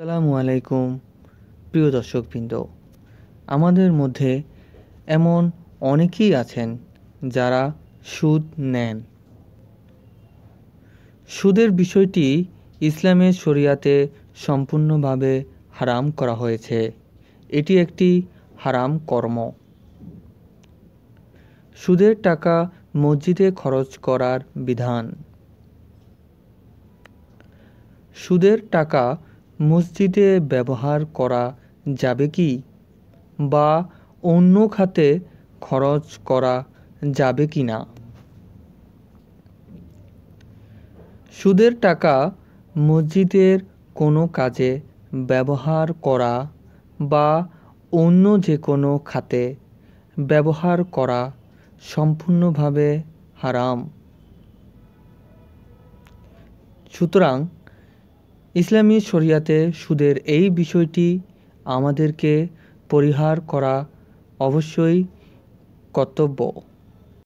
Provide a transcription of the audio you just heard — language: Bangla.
আসসালামু আলাইকুম প্রিয় দর্শকবৃন্দ আমাদের মধ্যে এমন অনেকেই আছেন যারা সুদ নেন সুদের বিষয়টি ইসলামের শরিয়াতে সম্পূর্ণভাবে হারাম করা হয়েছে এটি একটি হারাম কর্ম সুদের টাকা মসজিদে খরচ করার বিধান সুদের টাকা মসজিদে ব্যবহার করা যাবে কি বা অন্য খাতে খরচ করা যাবে কি না সুদের টাকা মসজিদের কোনো কাজে ব্যবহার করা বা অন্য যে কোনো খাতে ব্যবহার করা সম্পূর্ণভাবে হারাম সুতরাং ইসলামী শরিয়াতে সুদের এই বিষয়টি আমাদেরকে পরিহার করা অবশ্যই কর্তব্য